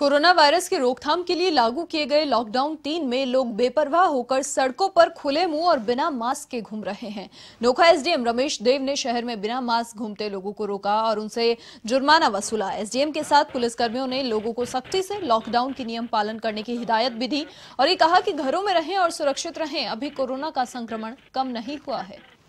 corona virus की रोकथाम के लिए लागू किए गए लॉकडाउन तीन में लोग बेपरवाह होकर सड़कों पर खुले मुंह और बिना मास्क के घूम रहे हैं नोखा एसडीएम रमेश देव ने शहर में बिना मास्क घूमते लोगों को रोका और उनसे जुर्माना वसूला एसडीएम के साथ पुलिसकर्मियों ने लोगों को सख्ती से लॉकडाउन के नियम पालन करने की हिदायत भी दी और ये कहा कि घरों में रहें और सुरक्षित रहें अभी कोरोना का संक्रमण कम नहीं हुआ है